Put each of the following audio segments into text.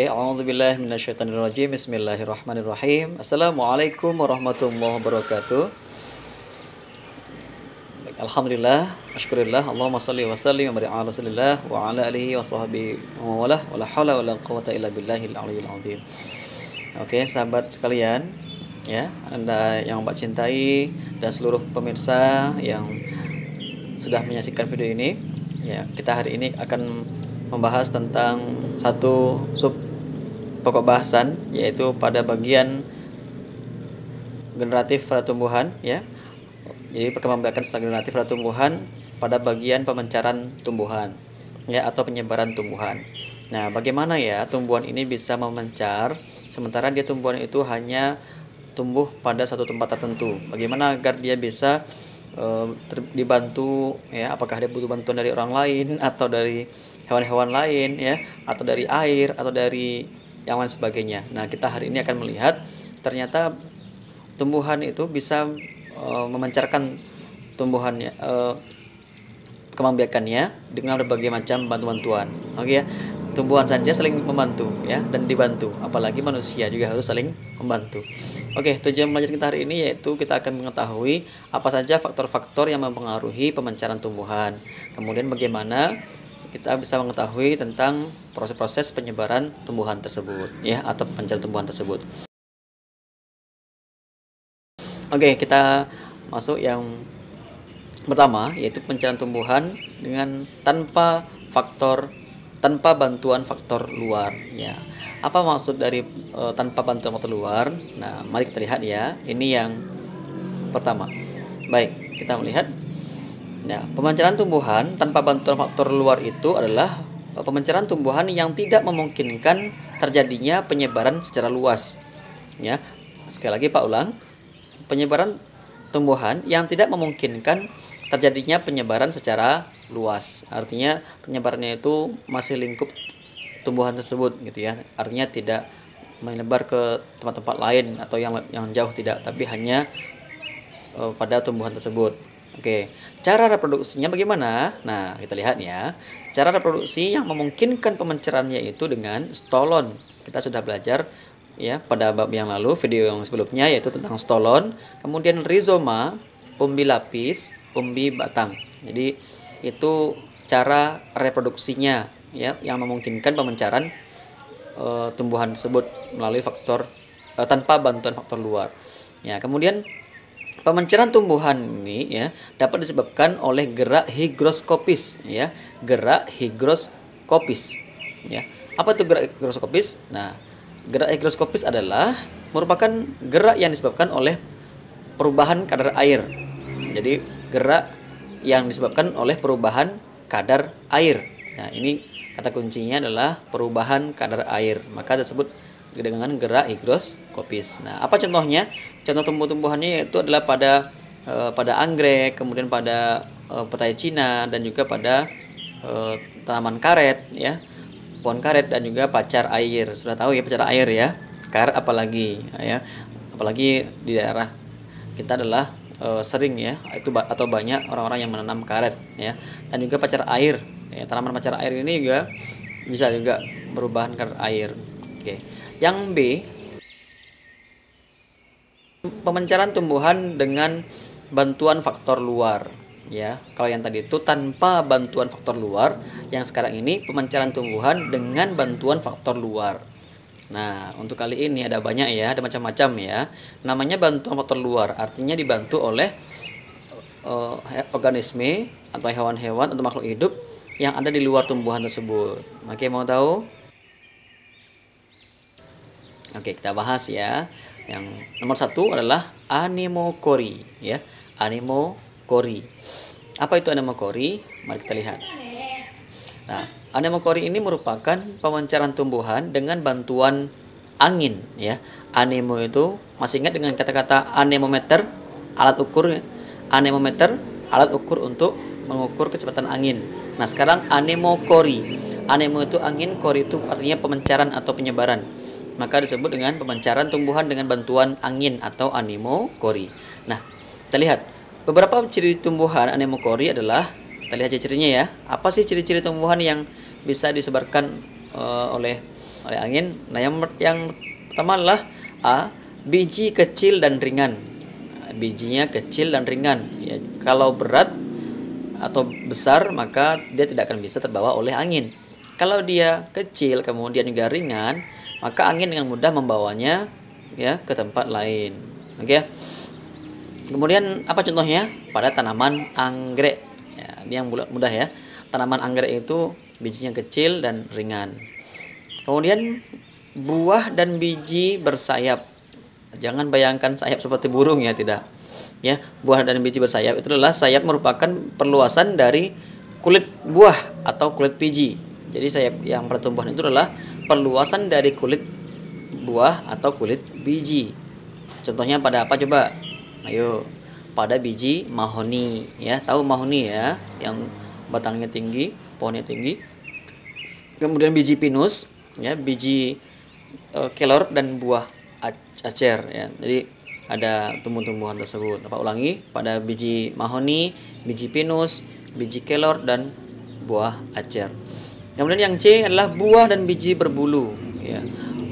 Oke, okay. alhamdulillah minasyaitonirrajim. Bismillahirrahmanirrahim. Assalamualaikum warahmatullahi wabarakatuh. Baik, alhamdulillah, syukurillah. Allahumma salli wa sallim wa barik ala Rasulillah wa ala alihi wa sahbihi wa wala wa la haula wa la quwata illa billahil aliyil azim. Oke, okay, sahabat sekalian, ya, Anda yang Mbak cintai dan seluruh pemirsa yang sudah menyaksikan video ini, ya, kita hari ini akan membahas tentang satu sub pokok bahasan yaitu pada bagian generatif pada tumbuhan ya. Jadi perkembangan secara generatif pada tumbuhan pada bagian pemencaran tumbuhan ya atau penyebaran tumbuhan. Nah, bagaimana ya tumbuhan ini bisa memencar sementara dia tumbuhan itu hanya tumbuh pada satu tempat tertentu. Bagaimana agar dia bisa uh, dibantu ya apakah dia butuh bantuan dari orang lain atau dari hewan-hewan lain ya atau dari air atau dari yang lain sebagainya. Nah, kita hari ini akan melihat ternyata tumbuhan itu bisa e, memancarkan tumbuhannya e, eh, kemambiakannya dengan berbagai macam bantuan-bantuan. Oke okay, ya. Tumbuhan saja saling membantu ya dan dibantu, apalagi manusia juga harus saling membantu. Oke, okay, tujuan belajar kita hari ini yaitu kita akan mengetahui apa saja faktor-faktor yang mempengaruhi pemancaran tumbuhan. Kemudian bagaimana kita bisa mengetahui tentang proses-proses penyebaran tumbuhan tersebut ya atau pencarian tumbuhan tersebut. Oke, kita masuk yang pertama yaitu pencarian tumbuhan dengan tanpa faktor tanpa bantuan faktor luar ya. Apa maksud dari e, tanpa bantuan faktor luar? Nah, mari kita lihat ya. Ini yang pertama. Baik, kita melihat Nah, pemancaran tumbuhan tanpa bantuan faktor luar itu adalah eh, pemancaran tumbuhan yang tidak memungkinkan terjadinya penyebaran secara luas. Ya, sekali lagi Pak ulang, penyebaran tumbuhan yang tidak memungkinkan terjadinya penyebaran secara luas. Artinya penyebarannya itu masih lingkup tumbuhan tersebut gitu ya. Artinya tidak menyebar ke tempat-tempat lain atau yang yang jauh tidak, tapi hanya uh, pada tumbuhan tersebut. Oke, cara reproduksinya bagaimana? Nah, kita lihat ya. Cara reproduksi yang memungkinkan pemencerannya itu dengan stolon. Kita sudah belajar ya pada bab yang lalu, video yang sebelumnya yaitu tentang stolon, kemudian rizoma, umbi lapis, umbi batang. Jadi itu cara reproduksinya ya yang memungkinkan pemencaran e, eh, tumbuhan tersebut melalui faktor e, tanpa bantuan faktor luar. Ya, kemudian Pemencaran tumbuhan ini ya dapat disebabkan oleh gerak higroskopis ya, gerak higroskopis ya. Apa itu gerak higroskopis? Nah, gerak higroskopis adalah merupakan gerak yang disebabkan oleh perubahan kadar air. Jadi gerak yang disebabkan oleh perubahan kadar air. Nah, ini kata kuncinya adalah perubahan kadar air. Maka tersebut dengan gerak higroskopis. Nah, apa contohnya? Contoh tumbuh-tumbuhannya yaitu adalah pada e, pada anggrek, kemudian pada e, petai Cina dan juga pada e, tanaman karet ya. Pohon karet dan juga pacar air. Sudah tahu ya pacar air ya. Karet apalagi ya. Apalagi di daerah kita adalah e, sering ya itu atau banyak orang-orang yang menanam karet ya. Dan juga pacar air. Ya, tanaman pacar air ini juga bisa juga perubahan karet air. Oke. Okay. Yang B pemencaran tumbuhan dengan bantuan faktor luar ya. Kalau yang tadi itu tanpa bantuan faktor luar, yang sekarang ini pemencaran tumbuhan dengan bantuan faktor luar. Nah, untuk kali ini ada banyak ya, ada macam-macam ya. Namanya bantuan faktor luar, artinya dibantu oleh uh, organisme atau hewan-hewan atau makhluk hidup yang ada di luar tumbuhan tersebut. Oke, mau tahu? Oke, kita bahas ya. Yang nomor satu adalah anemokori ya. Anemokori. Apa itu anemokori? Mari kita lihat. Nah, anemokori ini merupakan pemancaran tumbuhan dengan bantuan angin ya. Anemo itu masih ingat dengan kata-kata anemometer, alat ukur ya? anemometer, alat ukur untuk mengukur kecepatan angin. Nah, sekarang anemokori. Anemo itu angin, kori itu artinya pemancaran atau penyebaran maka disebut dengan pemancaran tumbuhan dengan bantuan angin atau kori. Nah, kita lihat beberapa ciri tumbuhan kori adalah kita lihat ciri-cirinya ya. Apa sih ciri-ciri tumbuhan yang bisa disebarkan uh, oleh oleh angin? Nah, yang yang pertama adalah a biji kecil dan ringan. Bijinya kecil dan ringan. Ya, kalau berat atau besar maka dia tidak akan bisa terbawa oleh angin. Kalau dia kecil kemudian juga ringan, maka angin dengan mudah membawanya ya ke tempat lain. Oke. Okay? Kemudian apa contohnya? Pada tanaman anggrek. Ya, ini yang mudah ya. Tanaman anggrek itu bijinya kecil dan ringan. Kemudian buah dan biji bersayap. Jangan bayangkan sayap seperti burung ya, tidak. Ya, buah dan biji bersayap itu adalah sayap merupakan perluasan dari kulit buah atau kulit biji jadi sayap yang pertumbuhan itu adalah perluasan dari kulit buah atau kulit biji. Contohnya pada apa coba? Ayo, pada biji mahoni ya. Tahu mahoni ya, yang batangnya tinggi, pohonnya tinggi. Kemudian biji pinus ya, biji uh, kelor dan buah acer ya. Jadi ada tumbuh-tumbuhan tersebut. Apa ulangi pada biji mahoni, biji pinus, biji kelor dan buah acer. Kemudian yang C adalah buah dan biji berbulu. Ya.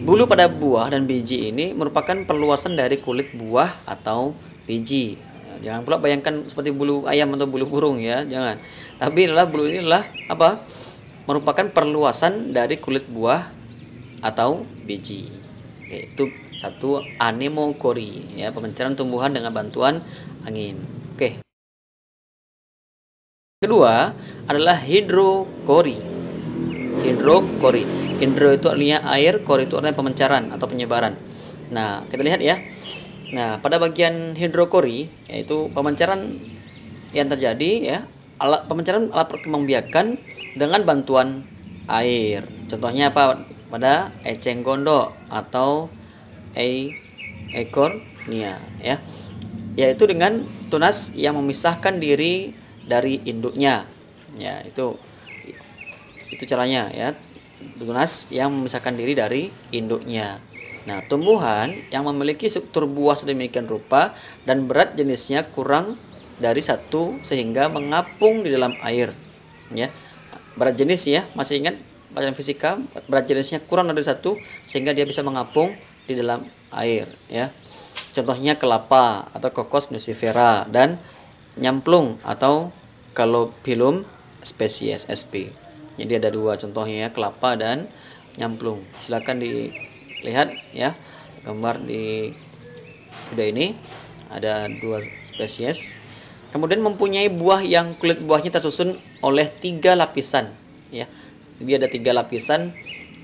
Bulu pada buah dan biji ini merupakan perluasan dari kulit buah atau biji. Ya, jangan pula bayangkan seperti bulu ayam atau bulu burung ya, jangan. Tapi adalah bulu ini adalah apa? Merupakan perluasan dari kulit buah atau biji. Itu satu anemokori ya, pemencaran tumbuhan dengan bantuan angin. Oke. Kedua adalah hidrokori hidro kori hidro itu artinya air kori itu artinya pemencaran atau penyebaran nah kita lihat ya nah pada bagian kori yaitu pemencaran yang terjadi ya alat pemencaran alat perkembangbiakan dengan bantuan air contohnya apa pada eceng gondok atau e ekornia ya yaitu dengan tunas yang memisahkan diri dari induknya ya itu itu caranya ya tunas yang memisahkan diri dari induknya nah tumbuhan yang memiliki struktur buah sedemikian rupa dan berat jenisnya kurang dari satu sehingga mengapung di dalam air ya berat jenis ya masih ingat pelajaran fisika berat jenisnya kurang dari satu sehingga dia bisa mengapung di dalam air ya contohnya kelapa atau kokos nucifera dan nyamplung atau kalopilum spesies sp jadi ada dua contohnya ya, kelapa dan nyamplung. Silakan dilihat ya gambar di kuda ini ada dua spesies. Kemudian mempunyai buah yang kulit buahnya tersusun oleh tiga lapisan ya. Jadi ada tiga lapisan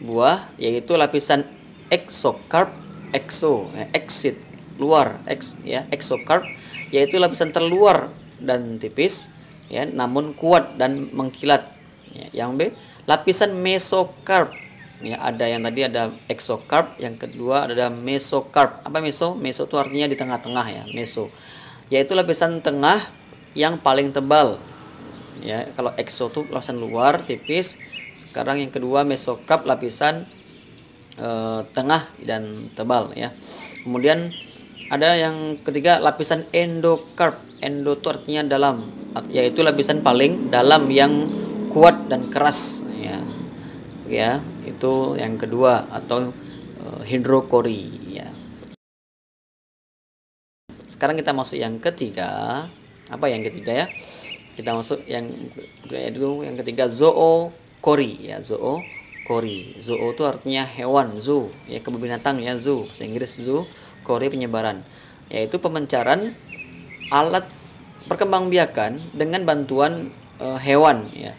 buah yaitu lapisan exocarp, exo, eh, exit, luar, ex ya, exocarp yaitu lapisan terluar dan tipis ya, namun kuat dan mengkilat Ya, yang B, lapisan mesokarp. Ya, ada yang tadi ada exokarp, yang kedua ada mesokarp. Apa meso? Meso itu artinya di tengah-tengah ya, meso. Yaitu lapisan tengah yang paling tebal. Ya, kalau exo itu lapisan luar tipis. Sekarang yang kedua mesokarp lapisan e, tengah dan tebal ya. Kemudian ada yang ketiga lapisan endokarp. Endo itu artinya dalam, yaitu lapisan paling dalam yang kuat dan keras ya ya itu yang kedua atau uh, hidrokori ya sekarang kita masuk yang ketiga apa yang ketiga ya kita masuk yang itu ya, yang ketiga zoo kori ya zoo kori zoo itu artinya hewan zoo ya kebun binatang ya zoo bahasa Inggris zoo kori penyebaran yaitu pemencaran alat perkembangbiakan dengan bantuan uh, hewan ya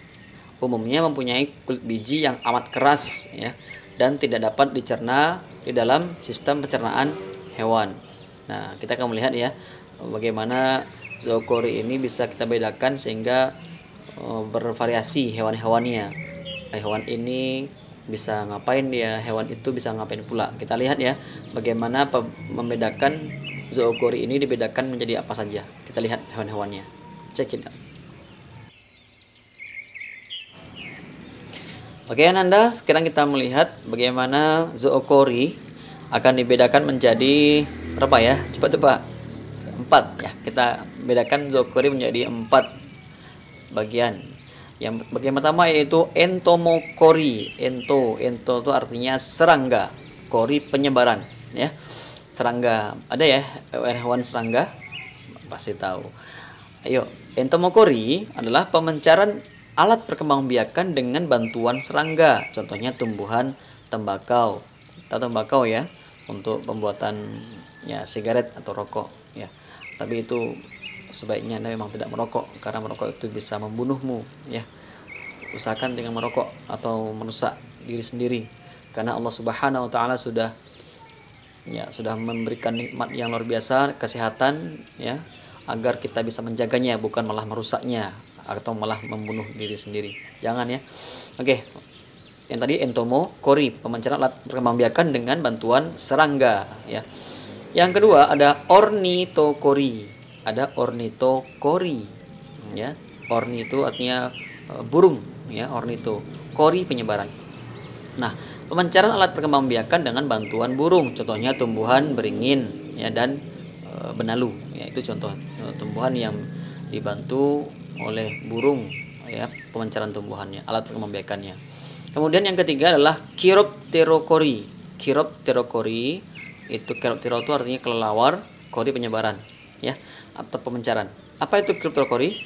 umumnya mempunyai kulit biji yang amat keras ya dan tidak dapat dicerna di dalam sistem pencernaan hewan. Nah, kita akan melihat ya bagaimana zookori ini bisa kita bedakan sehingga uh, bervariasi hewan-hewannya. Eh, hewan ini bisa ngapain dia, hewan itu bisa ngapain pula. Kita lihat ya bagaimana membedakan zookori ini dibedakan menjadi apa saja. Kita lihat hewan-hewannya. Check it out. Oke Nanda, sekarang kita melihat bagaimana zookori akan dibedakan menjadi berapa ya? Cepat cepat, Empat ya. Kita bedakan zookori menjadi empat bagian. Yang bagian pertama yaitu entomokori. Ento, ento itu artinya serangga. Kori penyebaran ya. Serangga. Ada ya eh, hewan serangga? Pasti tahu. Ayo, entomokori adalah pemencaran alat perkembangbiakan dengan bantuan serangga, contohnya tumbuhan tembakau atau tembakau ya untuk pembuatan ya sigaret atau rokok ya. Tapi itu sebaiknya Anda memang tidak merokok karena merokok itu bisa membunuhmu ya. Usahakan dengan merokok atau merusak diri sendiri karena Allah Subhanahu wa taala sudah ya sudah memberikan nikmat yang luar biasa kesehatan ya agar kita bisa menjaganya bukan malah merusaknya atau malah membunuh diri sendiri. Jangan ya. Oke. Yang tadi entomo kori, pemancaran alat perkembangbiakan dengan bantuan serangga ya. Yang kedua ada ornitokori. Ada ornitokori ya. Orni itu artinya eh, burung ya, ornito. Kori penyebaran. Nah, pemancaran alat perkembangbiakan dengan bantuan burung, contohnya tumbuhan beringin ya dan eh, benalu ya itu contoh eh, tumbuhan yang dibantu oleh burung ya pemencaran tumbuhannya alat pengembekannya kemudian yang ketiga adalah kiropterokori kiropterokori itu kiroptero itu artinya kelelawar kori penyebaran ya atau pemencaran apa itu kiropterokori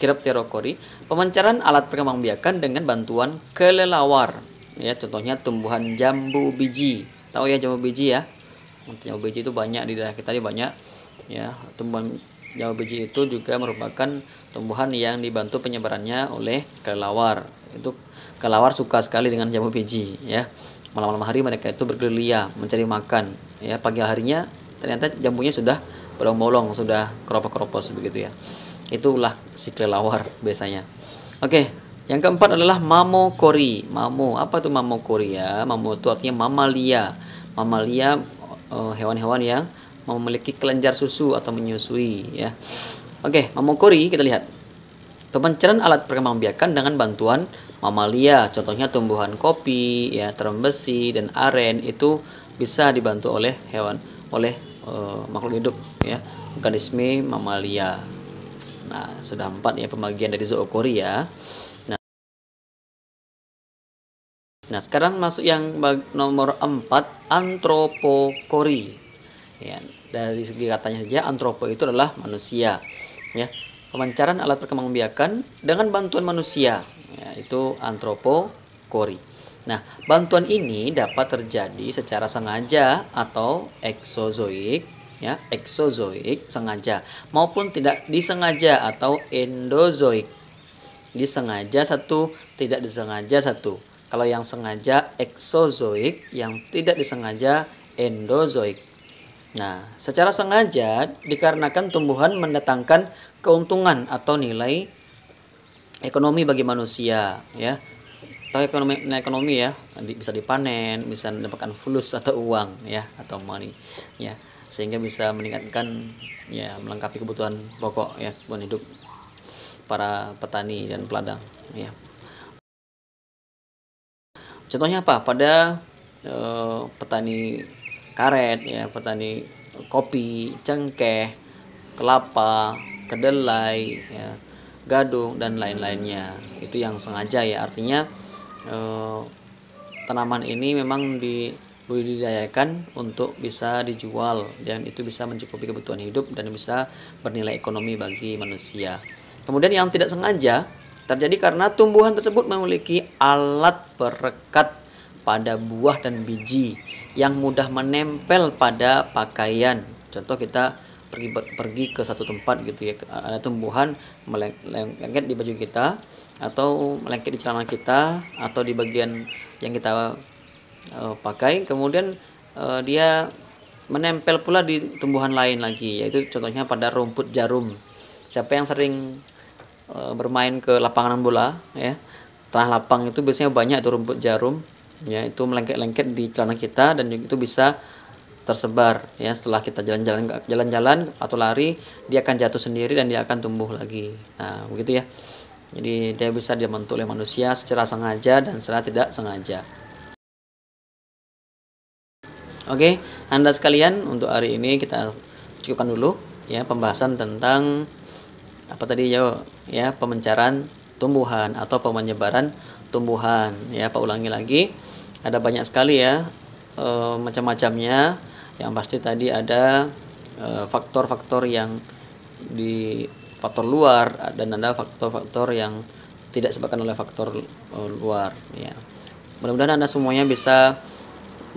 kiropterokori pemencaran alat pengembangbiakan dengan bantuan kelelawar ya contohnya tumbuhan jambu biji tahu ya jambu biji ya jambu biji itu banyak di daerah kita ini banyak ya tumbuhan jamur biji itu juga merupakan tumbuhan yang dibantu penyebarannya oleh kelelawar. Itu kelelawar suka sekali dengan jamur biji ya. Malam-malam hari mereka itu bergerilya mencari makan ya. Pagi harinya ternyata jambunya sudah bolong-bolong, sudah keropos-keropos begitu ya. Itulah si kelelawar biasanya. Oke, yang keempat adalah kori Mamo, apa tuh kori ya? Mamo itu artinya mamalia. Mamalia eh, hewan-hewan yang memiliki kelenjar susu atau menyusui ya. Oke, mamokori kita lihat. Pemancaran alat biakan dengan bantuan mamalia, contohnya tumbuhan kopi, ya, terem besi dan aren itu bisa dibantu oleh hewan oleh uh, makhluk hidup ya, organisme mamalia. Nah, sudah empat ya pembagian dari zookori ya. Nah, nah, sekarang masuk yang nomor empat antropokori ya dari segi katanya saja antropo itu adalah manusia ya pemancaran alat perkembangbiakan dengan bantuan manusia ya, itu kori. nah bantuan ini dapat terjadi secara sengaja atau eksozoik ya eksozoik sengaja maupun tidak disengaja atau endozoik disengaja satu tidak disengaja satu kalau yang sengaja eksozoik yang tidak disengaja endozoik Nah, secara sengaja dikarenakan tumbuhan mendatangkan keuntungan atau nilai ekonomi bagi manusia, ya. Atau ekonomi ekonomi ya, bisa dipanen, bisa mendapatkan fulus atau uang ya atau money ya, sehingga bisa meningkatkan ya melengkapi kebutuhan pokok ya, kebutuhan hidup para petani dan peladang ya. Contohnya apa? Pada e, petani karet ya petani kopi cengkeh kelapa kedelai ya, gadung dan lain-lainnya itu yang sengaja ya artinya eh, tanaman ini memang di untuk bisa dijual dan itu bisa mencukupi kebutuhan hidup dan bisa bernilai ekonomi bagi manusia. Kemudian yang tidak sengaja terjadi karena tumbuhan tersebut memiliki alat perekat pada buah dan biji yang mudah menempel pada pakaian. Contoh kita pergi pergi ke satu tempat gitu ya ada tumbuhan melengket di baju kita atau melengket di celana kita atau di bagian yang kita uh, pakai kemudian uh, dia menempel pula di tumbuhan lain lagi yaitu contohnya pada rumput jarum siapa yang sering uh, bermain ke lapangan bola ya tanah lapang itu biasanya banyak tuh rumput jarum ya itu melengket-lengket di celana kita dan juga itu bisa tersebar ya setelah kita jalan-jalan jalan-jalan atau lari dia akan jatuh sendiri dan dia akan tumbuh lagi nah begitu ya jadi dia bisa dibentuk oleh manusia secara sengaja dan secara tidak sengaja oke anda sekalian untuk hari ini kita cukupkan dulu ya pembahasan tentang apa tadi ya ya pemencaran tumbuhan atau penyebaran tumbuhan ya Pak ulangi lagi ada banyak sekali ya e, macam-macamnya yang pasti tadi ada eh, faktor-faktor e, yang di faktor luar dan ada faktor-faktor yang tidak disebabkan oleh faktor e, luar ya mudah-mudahan anda semuanya bisa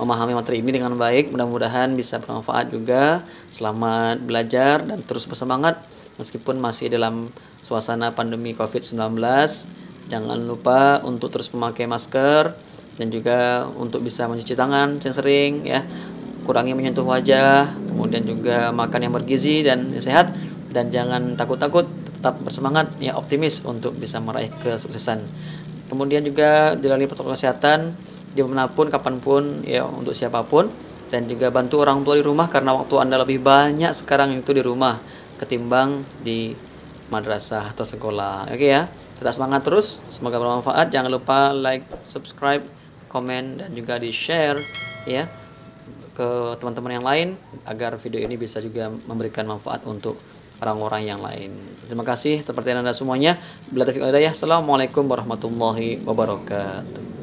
memahami materi ini dengan baik mudah-mudahan bisa bermanfaat juga selamat belajar dan terus bersemangat meskipun masih dalam suasana pandemi COVID-19 Jangan lupa untuk terus memakai masker dan juga untuk bisa mencuci tangan yang sering ya. Kurangi menyentuh wajah, kemudian juga makan yang bergizi dan sehat dan jangan takut-takut tetap bersemangat ya optimis untuk bisa meraih kesuksesan. Kemudian juga jalani protokol kesehatan di dimanapun kapanpun ya untuk siapapun dan juga bantu orang tua di rumah karena waktu Anda lebih banyak sekarang itu di rumah ketimbang di madrasah atau sekolah. Oke okay ya, tetap semangat terus. Semoga bermanfaat. Jangan lupa like, subscribe, komen, dan juga di share ya ke teman-teman yang lain agar video ini bisa juga memberikan manfaat untuk orang-orang yang lain. Terima kasih seperti Anda semuanya. Bila taufiq ya Assalamualaikum warahmatullahi wabarakatuh.